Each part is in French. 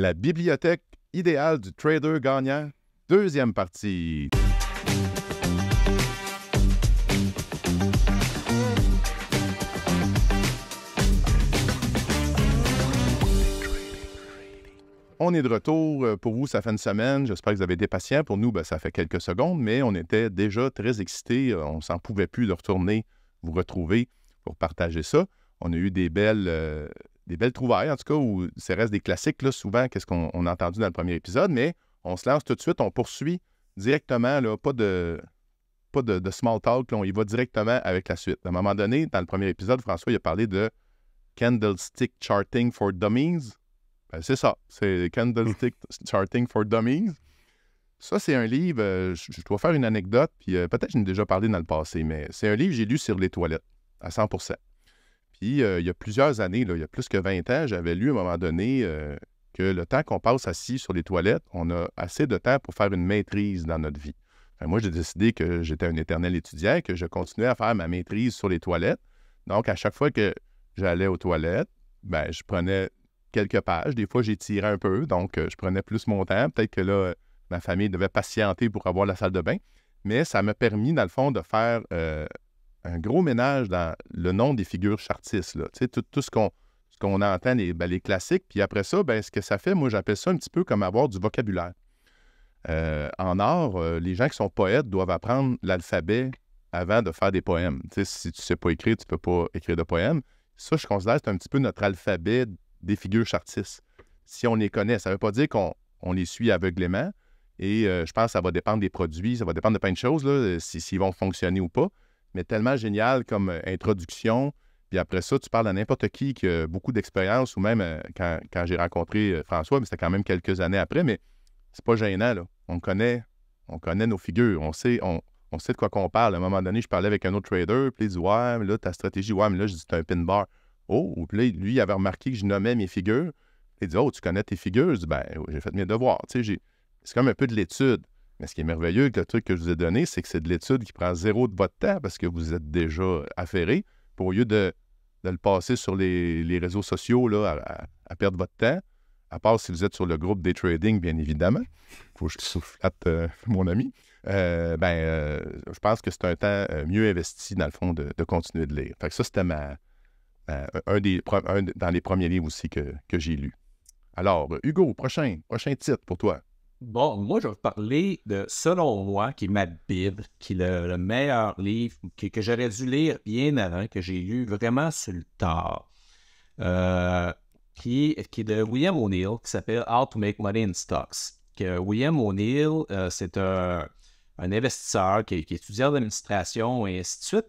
La bibliothèque idéale du trader gagnant, deuxième partie. On est de retour euh, pour vous, ça fait une semaine. J'espère que vous avez été patients. Pour nous, ben, ça fait quelques secondes, mais on était déjà très excités. Euh, on s'en pouvait plus de retourner vous retrouver pour partager ça. On a eu des belles, euh, des belles trouvailles, en tout cas, où ça reste des classiques, là, souvent, qu'est-ce qu'on a entendu dans le premier épisode, mais on se lance tout de suite, on poursuit directement, là, pas de pas de, small talk, on y va directement avec la suite. À un moment donné, dans le premier épisode, François, il a parlé de Candlestick Charting for Dummies. Ben, c'est ça, c'est Candlestick Charting for Dummies. Ça, c'est un livre, euh, je, dois faire une anecdote, puis euh, peut-être que j'en ai déjà parlé dans le passé, mais c'est un livre que j'ai lu sur les toilettes, à 100 puis euh, il y a plusieurs années, il y a plus que 20 ans, j'avais lu à un moment donné euh, que le temps qu'on passe assis sur les toilettes, on a assez de temps pour faire une maîtrise dans notre vie. moi, j'ai décidé que j'étais un éternel étudiant, que je continuais à faire ma maîtrise sur les toilettes. Donc, à chaque fois que j'allais aux toilettes, ben, je prenais quelques pages. Des fois, j'étirais un peu, donc euh, je prenais plus mon temps. Peut-être que là, ma famille devait patienter pour avoir la salle de bain. Mais ça m'a permis, dans le fond, de faire un gros ménage dans le nom des figures chartistes. Là. Tout, tout ce qu'on entend, ben, les, classiques. Puis après ça, ben, ce que ça fait, moi, j'appelle ça un petit peu comme avoir du vocabulaire. Euh, en art, euh, les gens qui sont poètes doivent apprendre l'alphabet avant de faire des poèmes. si tu ne sais pas écrire, tu ne peux pas écrire de poème. Ça, je considère que c'est un petit peu notre alphabet des figures chartistes. Si on les connaît, ça ne veut pas dire qu'on les suit aveuglément. Et euh, je pense que ça va dépendre des produits, ça va dépendre de plein de choses, s'ils si, vont fonctionner ou pas mais tellement génial comme euh, introduction. Puis après ça, tu parles à n'importe qui qui a beaucoup d'expérience, ou même euh, quand, j'ai rencontré euh, François, mais c'était quand même quelques années après, mais c'est pas gênant, On connaît, on connaît nos figures, on sait, de quoi qu'on parle. À un moment donné, je parlais avec un autre trader, puis il dit Ouais, mais là, ta stratégie, ouais, mais là, je dis, un pin bar. Oh, puis lui, il avait remarqué que je nommais mes figures. Il dit Oh, tu connais tes figures Ben, j'ai fait mes devoirs. Tu sais, c'est comme un peu de l'étude. Mais ce qui est merveilleux avec le truc que je vous ai donné, c'est que c'est de l'étude qui prend zéro de votre temps parce que vous êtes déjà affairé. Pour au lieu de, le passer sur les, réseaux sociaux là, à, perdre votre temps, à part si vous êtes sur le groupe des trading, bien évidemment, faut que je soufflate euh, mon ami, euh, ben, euh, je pense que c'est un temps mieux investi, dans le fond, de, continuer de lire. Fait ça, c'était un des dans les premiers livres aussi que, j'ai lu. Alors, Hugo, prochain, prochain titre pour toi. Bon, moi, je vais vous parler de, selon moi, qui est ma Bible, qui est le, meilleur livre que, j'aurais dû lire bien avant, que j'ai lu vraiment sur le tard, euh, qui, est de William O'Neill, qui s'appelle How to Make Money in Stocks. Que William O'Neill, euh, c'est un, investisseur qui, qui étudie l'administration et ainsi de suite.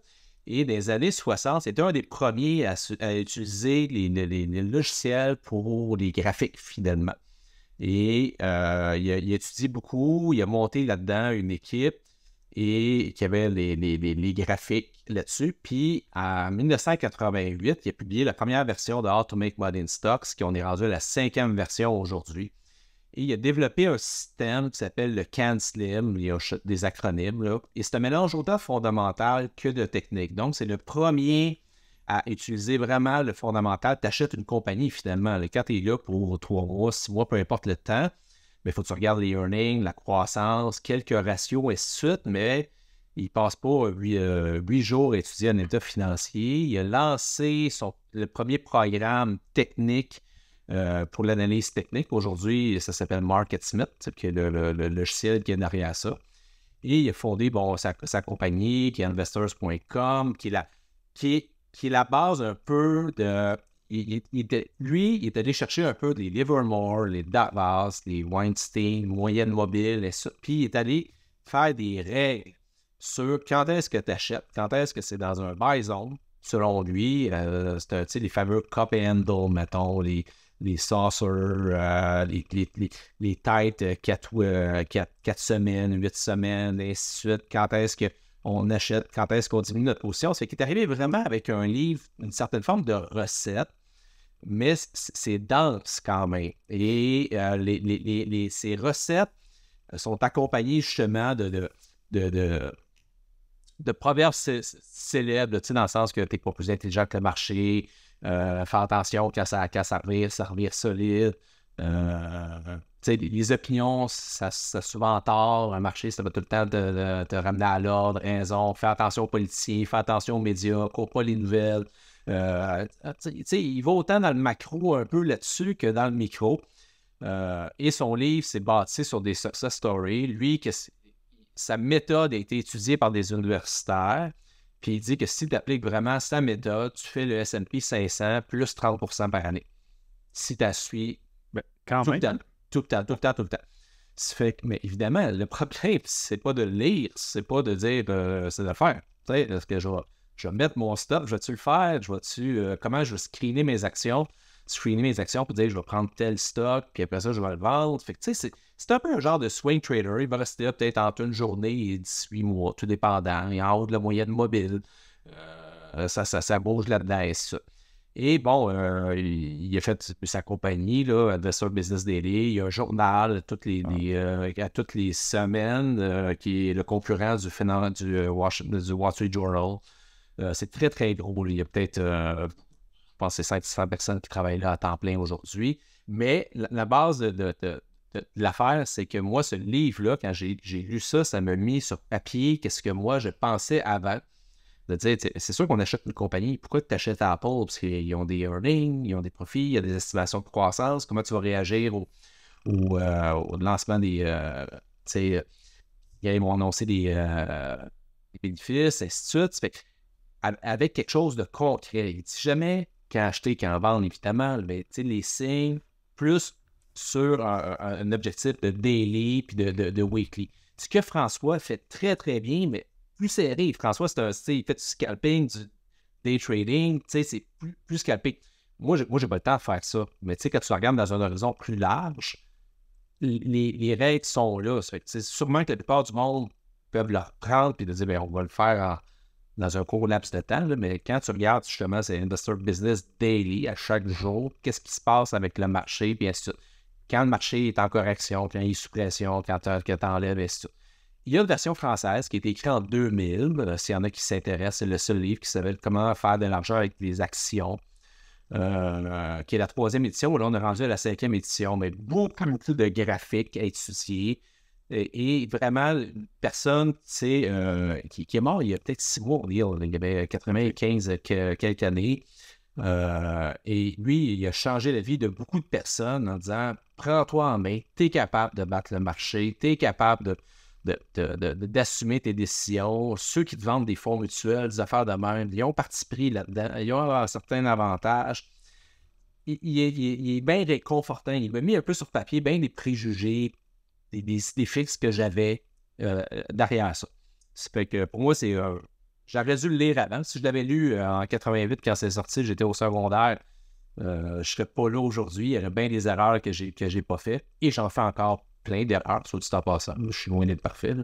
Et dans les années 60, c'était un des premiers à, utiliser les logiciels pour les graphiques, finalement. Et euh, il, a, étudié beaucoup, il a monté là-dedans une équipe et qui avait les, graphiques là-dessus. Puis en 1988, il a publié la première version de How to Make Stocks, qui on est rendu à la cinquième version aujourd'hui. Et il a développé un système qui s'appelle le CAN-SLIM, il y a des acronymes, là. et c'est un mélange autant fondamental que de technique. Donc, c'est le premier à utiliser vraiment le fondamental. Tu achètes une compagnie finalement. Le quand est là pour trois mois, six mois, peu importe le temps, mais il faut que tu regardes les earnings, la croissance, quelques ratios et suite, mais il ne passe pas euh, huit, jours à étudier un état financier. Il a lancé son, le premier programme technique euh, pour l'analyse technique. Aujourd'hui, ça s'appelle MarketSmith, qui est le, logiciel qui est derrière ça. Et il a fondé bon, sa, compagnie, qui est investors.com, qui est, la, qui est qui est la base un peu de. lui, il est allé chercher un peu des Livermore, les Davas, les Weinstein, Moyenne Mobile, et ça. Puis il est allé faire des règles sur quand est-ce que tu achètes, quand est-ce que c'est dans un buy zone. Selon lui, euh, c'est les fameux cup handle, mettons, les, les saucers, euh, les, les, les, têtes 4 euh, semaines, 8 semaines, et ainsi de suite. Quand est-ce que on achète, quand est-ce qu'on diminue notre position. C'est qui est arrivé vraiment avec un livre, une certaine forme de recette, mais c'est dense quand même. Et euh, les, les, ces recettes sont accompagnées justement de, de, de, de, proverbes célèbres, dans le sens que tu es pas plus intelligent que le marché, euh, faire attention qu'à servir, servir solide. Euh, les opinions, ça, ça souvent tort. Un marché, ça va tout le temps te, ramener à l'ordre, raison, fais attention aux politiciens, fais attention aux médias, cours pas les nouvelles. Euh, ah, il va autant dans le macro un peu là-dessus que dans le micro. Euh, et son livre s'est bâti sur des success stories. Lui, que sa méthode a été étudiée par des universitaires. Puis il dit que si tu appliques vraiment sa méthode, tu fais le SP 500 plus 30 par année. Si tu as suis, ben, quand même. Hein? Tout le temps, tout le temps, tout le temps. Ça mais évidemment, le problème, c'est pas de lire, c'est pas de dire, euh, c'est de faire. Tu sais, est-ce que je vais, mettre mon stop, je vais-tu le faire, je vais-tu, euh, comment je vais screener mes actions, screener mes actions pour dire, je vais prendre tel stock, et après ça, je vais le vendre. Fait tu sais, c'est, c'est un peu un genre de swing trader. Il va rester peut-être entre une journée et 18 mois, tout dépendant. Il est en haut de la moyenne mobile. Euh, ça, ça, ça bouge là-dedans ça. Et bon, euh, il, a fait sa compagnie, là, Business Daily. Il y a un journal toutes ah. euh, à toutes les semaines euh, qui est le concurrent du, du, du Wall Street Journal. c'est très, très gros. Il y a peut-être, je pense, c'est personnes qui travaillent là à temps plein aujourd'hui. Mais la, base de, l'affaire, c'est que moi, ce livre-là, quand j'ai lu ça, ça m'a mis sur papier qu'est-ce que moi, je pensais avant de c'est sûr qu'on achète une compagnie, pourquoi tu achètes Apple? Parce qu'ils ont des earnings, ils ont des profits, il y a des estimations de croissance, comment tu vas réagir au, euh, lancement des... Euh, sais, euh, ils vont annoncer des, bénéfices, ainsi de suite. Fait, avec quelque chose de concret. Si jamais qu'à acheter, qu'à vendre, évidemment, mais ben, les signes, plus sur un, objectif de daily puis de, de weekly. Ce que François fait très, très bien, mais plus serré. François, c'est un, il fait du scalping, du day trading, c'est plus, scalping. Moi, je n'ai pas le temps de faire ça. Mais tu sais, quand tu regardes dans un horizon plus large, les, les règles sont là. C'est sûrement que la plupart du monde peuvent le prendre et dire, ben, on va le faire dans un court laps de temps. mais quand tu regardes justement, c'est Investor Business Daily à chaque jour, qu'est-ce qui se passe avec le marché, puis ainsi de Quand le marché est en correction, quand il est sous pression, quand euh, tu enlèves, ainsi de suite. Il y a une version française qui a été écrite en 2000. Euh, s'il y en a qui s'intéressent, c'est le seul livre qui s'appelle Comment faire de l'argent avec des actions, euh, euh, qui est la troisième édition. Là, on est rendu à la cinquième édition, mais beaucoup de graphiques à étudier. Et, vraiment, une personne qui, qui, est mort, il y a peut-être six mois, il y avait 95 quelques années. et lui, il a changé la vie de beaucoup de personnes en disant Prends-toi en main, tu es capable de battre le marché, tu es capable de d'assumer tes décisions. Ceux qui te vendent des fonds mutuels, des affaires de même, ils ont participé pris là ils ont un certain avantage. Il, est, bien réconfortant. Il m'a mis un peu sur papier bien des préjugés, des, des idées fixes que j'avais euh, euh, derrière ça. Ça que pour moi, c'est. Euh, j'aurais dû le lire avant. Si je l'avais lu en 88 quand c'est sorti, j'étais au secondaire. je ne serais pas là aujourd'hui. Il y aurait bien des erreurs que j'ai que pas fait Et j'en fais encore plein d'erreurs, sur du en passant. Je suis loin d'être parfait.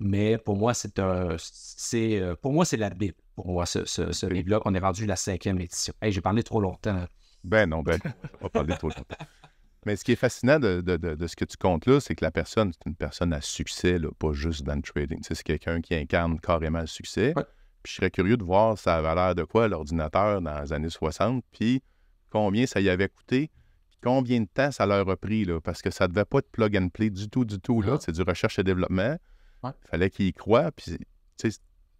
Mais pour moi, c'est un. C'est, euh, pour moi, c'est la Bible. Pour moi, ce, livre-là, on est rendu la cinquième édition. j'ai parlé trop longtemps. Hein. Ben non, ben, on va parler trop longtemps. Mais ce qui est fascinant de, ce que tu comptes là, c'est que la personne, c'est une personne à succès, pas juste dans le trading. c'est quelqu'un qui incarne carrément le succès. Puis je serais curieux de voir ça avait l'air de quoi l'ordinateur dans les années 60, puis combien ça y avait coûté Combien de temps ça leur a pris, Parce que ça devait pas être plug and play du tout, du tout, là. C'est du recherche et développement. Il fallait qu'ils y croient. Puis,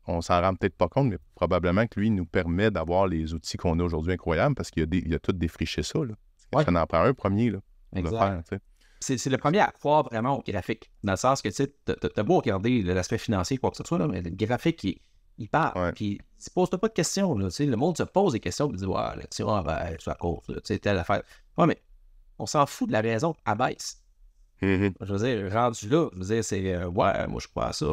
on s'en rend peut-être pas compte, mais probablement que lui nous permet d'avoir les outils qu'on a aujourd'hui incroyables parce qu'il a, des, a tout défriché ça. Là. Ouais. Ça en prend un premier C'est, le premier à croire vraiment au graphique. Dans le sens que tu as beau regarder l'aspect financier, quoi que ce soit, mais le graphique, il, part. Puis, tu poses pas de questions. le monde se pose des questions Il dit Ouais, ben, tu va à la telle affaire. Ouais, mais on s'en fout de la raison abaisse. baisse. Mm-hmm. Je veux dire, rendu là, je dire, c'est euh, ouais, moi je crois à ça.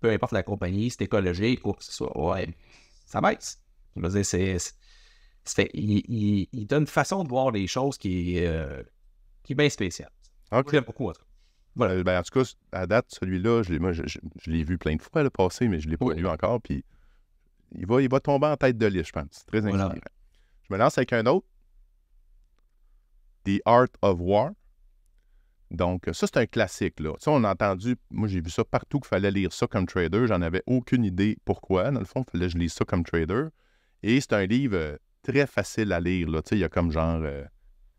peu importe la compagnie, c'est écologique ou que ce soit, ouais, ça baisse. Je c'est. il, donne une façon de voir les choses qui, euh, qui est bien spéciale. J'aime beaucoup, en tout cas. Voilà. Ben, en tout cas, à date, celui-là, je l'ai, vu plein de fois le passé, mais je ne l'ai pas vu lu encore. Puis il va, il va tomber en tête de lit, je pense. C'est très inspirant. Je me lance avec un autre. The Art of War. Donc, ça, c'est un classique. Là. Ça, on a entendu, moi, j'ai vu ça partout qu'il fallait lire ça comme trader. J'en avais aucune idée pourquoi. Dans le fond, il fallait que je lise ça comme trader. Et c'est un livre euh, très facile à lire. Là. Il y a comme genre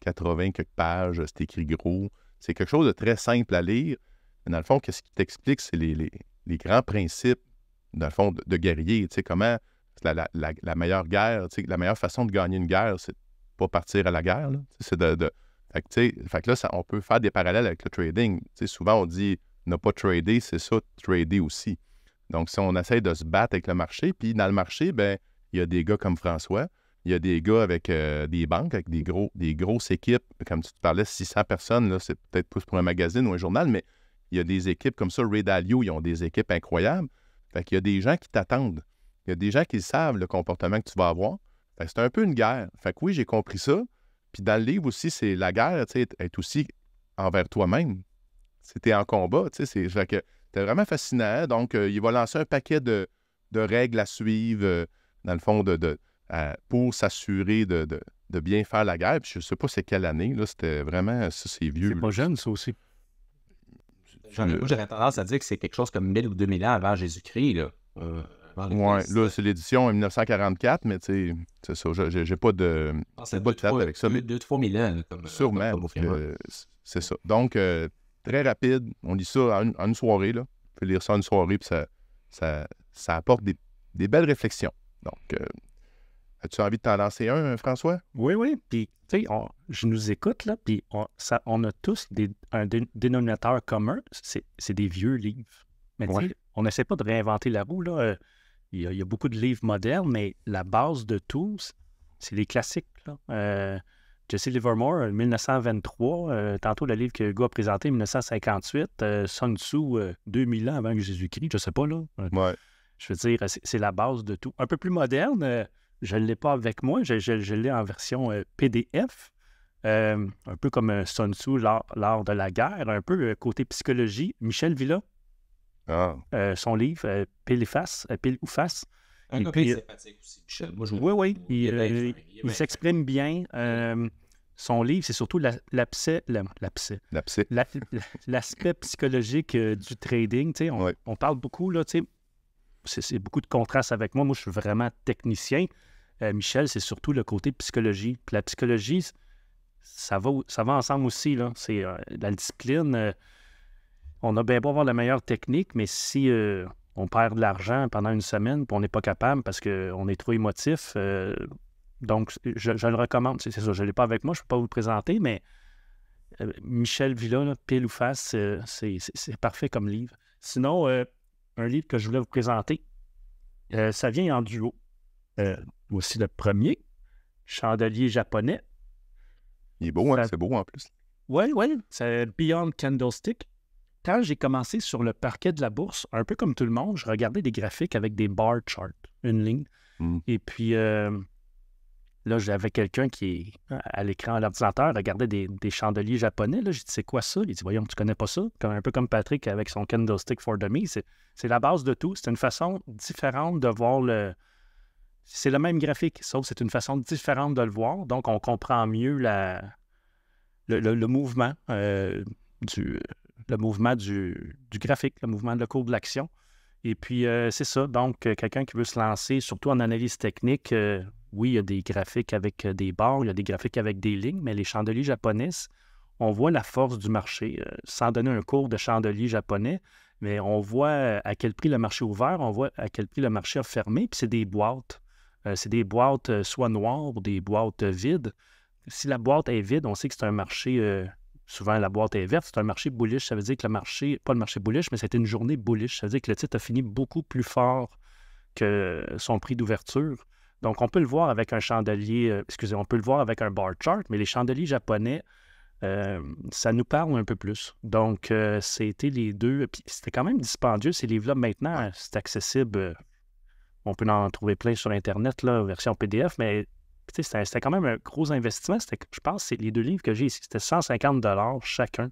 80 euh, quelques pages, c'est écrit gros. C'est quelque chose de très simple à lire. Mais dans le fond, qu'est-ce qui t'explique, c'est les, grands principes, dans le fond, de, guerrier. Comment la, la, la, meilleure guerre, la meilleure façon de gagner une guerre, c'est partir à la guerre. C'est de, Fait, que, là, ça, on peut faire des parallèles avec le trading. souvent, on dit ne pas trader, c'est ça, trader aussi. Donc, si on essaie de se battre avec le marché, puis dans le marché, ben il y a des gars comme François, il y a des gars avec euh, des banques, avec des, gros, des grosses équipes. Comme tu te parlais, 600 personnes, c'est peut-être plus pour un magazine ou un journal, mais il y a des équipes comme ça. Ray ils ont des équipes incroyables. Fait qu'il y a des gens qui t'attendent. Il y a des gens qui savent le comportement que tu vas avoir. Ben, c'était un peu une guerre. Fait que oui, j'ai compris ça. Puis dans le livre aussi, c'est la guerre, tu est aussi envers toi-même. C'était en combat, tu sais. Fait que c'était vraiment fascinant. Donc, euh, il va lancer un paquet de, règles à suivre, euh, dans le fond, de, euh, pour s'assurer de, bien faire la guerre. Puis je sais pas c'est quelle année, là. C'était vraiment, ça, c'est vieux. C'est pas jeune, ça aussi. j'aurais tendance à dire que c'est quelque chose comme 1000 ou 2000 ans avant Jésus-Christ, oui, là, c'est l'édition en 1944, mais tu sais, c'est ça. J'ai pas de. Ah, c'est pas de avec ça. mais ans, comme. Euh, Sûrement. C'est ça. Donc, euh, très rapide. On lit ça en une, soirée, là. On peut lire ça en une soirée, puis ça, ça, ça apporte des, des, belles réflexions. Donc, euh, as-tu envie de t'en lancer un, François? Oui, oui. Puis, tu sais, je nous écoute, là, puis on, on a tous des, un dénominateur commun, c'est des vieux livres. Mais sais, on n'essaie pas de réinventer la roue, là il y, a, beaucoup de livres modernes, mais la base de tout, c'est les classiques. Là. Euh, Jesse Livermore, 1923, euh, euh, tantôt le livre que Hugo a présenté, 1958, Sun Tzu, 2000 ans avant Jésus-Christ, je ne sais pas, là. Je veux dire, c'est la base de tout. Un peu plus moderne, je ne l'ai pas avec moi, je, l'ai en version PDF, un peu comme Sun Tzu, l'art de la guerre, un peu côté psychologie. Michel Villa, ah. Euh, son livre, euh, Pile, et euh, Pile ou Face. Un aussi, oui, oui. Il, s'exprime bien. son livre, c'est surtout l'abcès, la, la, L'aspect psychologique du trading. On, on, parle beaucoup, là, c'est beaucoup de contraste avec moi. Moi, je suis vraiment technicien. Michel, c'est surtout le côté psychologie. la psychologie, ça va, ça va ensemble aussi. C'est la discipline, on a bien beau avoir la meilleure technique, mais si euh, on perd de l'argent pendant une semaine, on n'est pas capable parce qu'on est trop émotif, euh, donc euh, je, le recommande. C'est ça, je ne l'ai pas avec moi, je ne peux pas vous le présenter, mais Michel Villa, pile ou face, c'est parfait comme livre. Sinon, un livre que je voulais vous présenter, ça vient en duo. voici le premier, Chandelier japonais. Il est beau, hein? c'est beau en plus. Oui, oui, c'est Beyond Candlestick quand j'ai commencé sur le parquet de la bourse, un peu comme tout le monde, je regardais des graphiques avec des bar charts, une ligne. Hmm. Et puis euh, là, j'avais quelqu'un qui, à l'écran, à l'ordinateur, regardait des, chandeliers japonais. Là. J'ai dit, c'est quoi ça? Il dit, voyons, tu connais pas ça? Comme, un peu comme Patrick avec son candlestick for dummies. C'est, c'est la base de tout. C'est une façon différente de voir le. C'est le même graphique, sauf c'est une façon différente de le voir. Donc, on comprend mieux la, le, mouvement euh, du le mouvement du, graphique, le mouvement de la courbe de l'action. Et puis, euh, c'est ça. Donc, euh, quelqu'un qui veut se lancer, surtout en analyse technique, euh, oui, il y a des graphiques avec des barres, il y a des graphiques avec des lignes, mais les chandeliers japonais, on voit la force du marché. sans donner un cours de chandelier japonais, mais on voit à quel prix le marché ouvert, on voit à quel prix le marché a fermé, puis c'est des boîtes. c'est des boîtes soit noires ou des boîtes vides. Si la boîte est vide, on sait que c'est un marché souvent la boîte est verte, c'est un marché bullish. Ça veut dire que le marché, pas le marché bullish, mais c'était une journée bullish. Ça veut dire que le titre a fini beaucoup plus fort que son prix d'ouverture. Donc, on peut le voir avec un chandelier, euh, excusez, on peut le voir avec un bar chart, mais les chandeliers japonais, euh, ça nous parle un peu plus. Donc, euh, c'était les deux. Puis, c'était quand même dispendieux ces livres-là. Maintenant, c'est accessible. On peut en trouver plein sur Internet, là, version PDF, mais c'était quand même un gros investissement. Je pense que les deux livres que j'ai ici, c'était 150 chacun.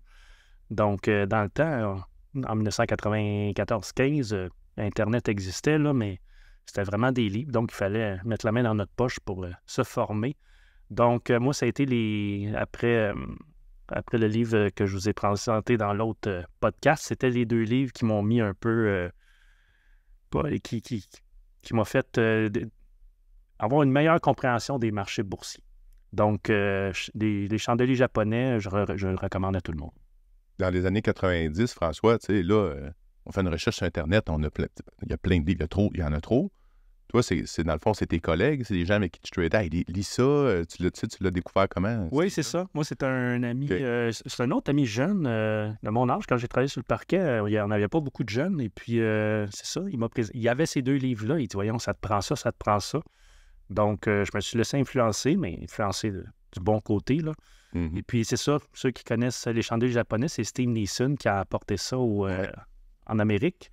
Donc, euh, dans le temps, euh, en 1994-15, euh, Internet existait, là, mais c'était vraiment des livres. Donc, il fallait mettre la main dans notre poche pour se former. Donc, moi, ça a été les. Après, après le livre que je vous ai présenté dans l'autre podcast, c'était les deux livres qui m'ont mis un peu. qui, qui, qui m'ont fait avoir une meilleure compréhension des marchés boursiers. Donc, les, euh, chandeliers japonais, je, le recommande à tout le monde. Dans les années 90, François, tu sais, là, euh, on fait une recherche sur Internet, on il y a plein de livres, il y, trop, il y en a trop. Toi, c'est dans le fond, c'est tes collègues, c'est des gens avec qui tu trades. Hey, lis ça, euh, tu l'as découvert comment? Oui, c'est ça? Moi, c'est un ami, c'est un autre ami jeune de mon âge. Quand j'ai travaillé sur le parquet, il n'y en avait pas beaucoup de jeunes. Et puis, c'est ça, il m'a pris... Il y avait ces deux livres-là. Il dit, voyons, ça te prend ça, ça te prend ça. Donc, euh, je me suis laissé influencer, mais influencer du bon côté. Là. Mm-hmm. Et puis, c'est ça, ceux qui connaissent les chandeliers japonais, c'est Steve Neeson qui a apporté ça euh, en Amérique.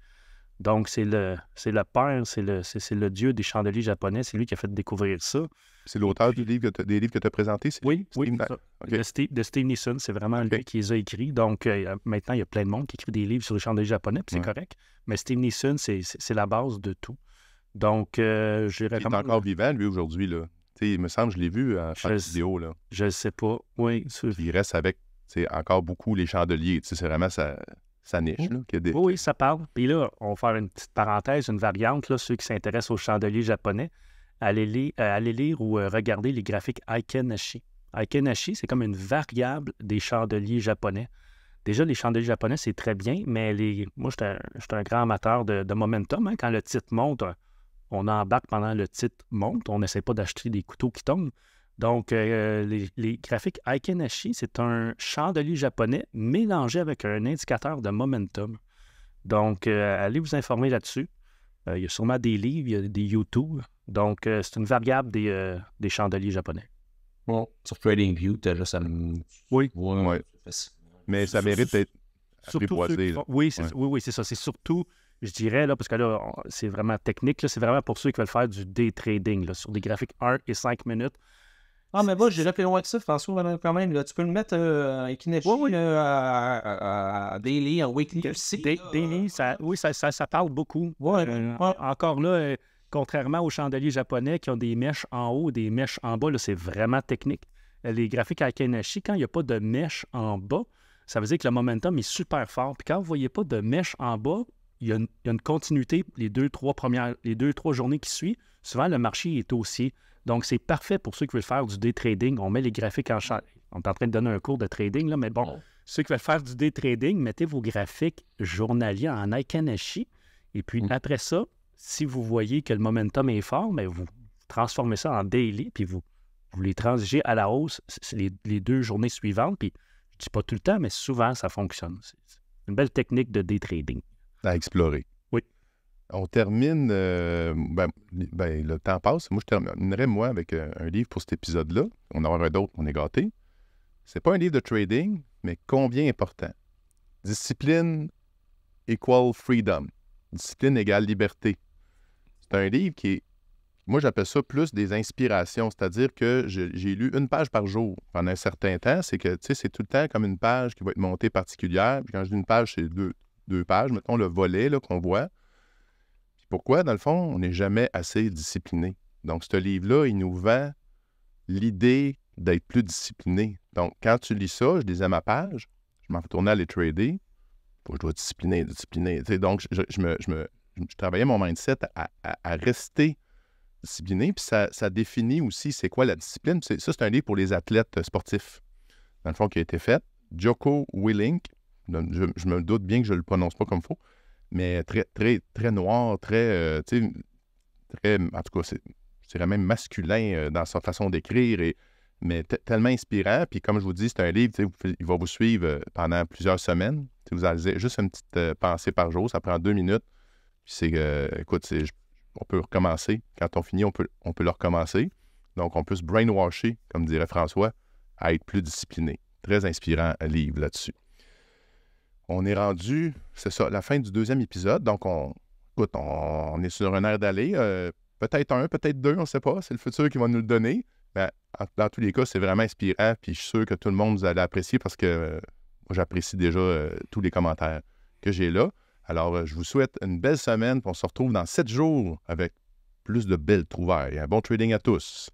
Donc, c'est le, c'est le père, c'est le, c'est, le dieu des chandeliers japonais. C'est lui qui a fait découvrir ça. C'est l'auteur des livres que tu as présentés? Oui, Steve... oui De, Steve, de, Neeson. C'est vraiment lui qui les a écrits. Donc, euh, maintenant, il y a plein de monde qui écrit des livres sur les chandeliers japonais, puis c'est correct. Mais Steve Neeson, c'est, la base de tout. Donc, euh, je Il est encore vivant, lui, aujourd'hui. Là. il me semble, je l'ai vu euh, en je vidéo. Là. Je ne sais pas. Oui. Il reste avec encore beaucoup les chandeliers. C'est vraiment sa, sa niche. Là, Oui, ça parle. Puis là, on va faire une petite parenthèse, une variante. Là, ceux qui s'intéressent aux chandeliers japonais, allez, lire, euh, lire ou regarder les graphiques Aikenashi. Aikenashi, c'est comme une variable des chandeliers japonais. Déjà, les chandeliers japonais, c'est très bien, mais les... moi, je suis un, grand amateur de, momentum. Hein, quand le titre monte, on embarque pendant le titre monte. On n'essaie pas d'acheter des couteaux qui tombent. Donc, euh, les, graphiques Aikenashi, c'est un chandelier japonais mélangé avec un indicateur de momentum. Donc, euh, allez vous informer là-dessus. Euh, il y a sûrement des livres, il y a des YouTube. Donc, c'est une variable des, chandeliers japonais. Bon, sur TradingView, déjà ça. juste à Oui. Mais ça mérite d'être apprivoisé. Oui, Oui, c'est oui, oui, ça. C'est surtout je dirais, là, parce que là, c'est vraiment technique, c'est vraiment pour ceux qui veulent faire du day trading sur des graphiques 1 et 5 minutes. Ah, mais moi, j'irais plus loin que ça, François, quand même. tu peux le mettre à euh, oui, oui. à, Daily, en Weekly daily, ça, oui, ça, parle beaucoup. Ouais, euh, Encore là, euh, contrairement aux chandeliers japonais qui ont des mèches en haut, des mèches en bas, c'est vraiment technique. Les graphiques à Kenashi, quand il n'y a pas de mèche en bas, ça veut dire que le momentum est super fort. Puis quand vous ne voyez pas de mèche en bas, il y, a une, continuité les deux, trois premières, les deux, trois journées qui suivent. Souvent, le marché est haussier. Donc, c'est parfait pour ceux qui veulent faire du day trading. On met les graphiques en charge. On est en train de donner un cours de trading, là, mais bon, ceux qui veulent faire du day trading, mettez vos graphiques journaliers en Aikanashi. Et puis mm. après ça, si vous voyez que le momentum est fort, ben, vous transformez ça en daily, puis vous, vous les transigez à la hausse les, deux journées suivantes. Puis je dis pas tout le temps, mais souvent, ça fonctionne. C'est une belle technique de day trading. À explorer. Oui. On termine. Euh, ben, ben, le temps passe. Moi, je terminerai, moi, avec euh, un livre pour cet épisode-là. On en aura d'autres, on est gâté. C'est pas un livre de trading, mais combien important. Discipline equal freedom. Discipline égale liberté. C'est un livre qui est moi, j'appelle ça plus des inspirations, c'est-à-dire que j'ai lu une page par jour pendant un certain temps. C'est que, tu sais, c'est tout le temps comme une page qui va être montée particulière. Puis quand je dis une page, c'est deux, deux pages, mettons le volet qu'on voit. pourquoi, dans le fond, on n'est jamais assez discipliné? Donc, ce livre-là, il nous vend l'idée d'être plus discipliné. Donc, quand tu lis ça, je disais ma page, je m'en retournais à les trader. je dois discipliner, discipliner. donc, je, me, je, travaillais mon mindset à, rester discipliné. Puis ça, ça définit aussi c'est quoi la discipline. Ça, c'est un livre pour les athlètes sportifs, dans le fond, qui a été fait. Joko Willink, je, me doute bien que je ne le prononce pas comme faux, mais très, très, très noir, très, euh, très, en tout cas, c'est, je dirais même masculin euh, dans sa façon d'écrire, et, mais tellement inspirant. Puis comme je vous dis, c'est un livre, il va vous suivre euh, pendant plusieurs semaines. vous allez juste une petite pensée par jour, ça prend deux minutes. Puis c'est, écoute, on peut recommencer. Quand on finit, on peut, on peut le recommencer. Donc, on peut se brainwasher, comme dirait François, à être plus discipliné. Très inspirant livre là-dessus on est rendu, c'est ça, la fin du deuxième épisode. Donc, on, écoute, on, est sur un air d'aller. Euh, peut-être un, peut-être deux, on ne sait pas. C'est le futur qui va nous le donner. Mais dans tous les cas, c'est vraiment inspirant. Puis je suis sûr que tout le monde, vous allez apprécier parce que moi, j'apprécie déjà euh, tous les commentaires que j'ai là. Alors, euh, je vous souhaite une belle semaine. on se retrouve dans sept jours avec plus de belles trouvailles. Un bon trading à tous.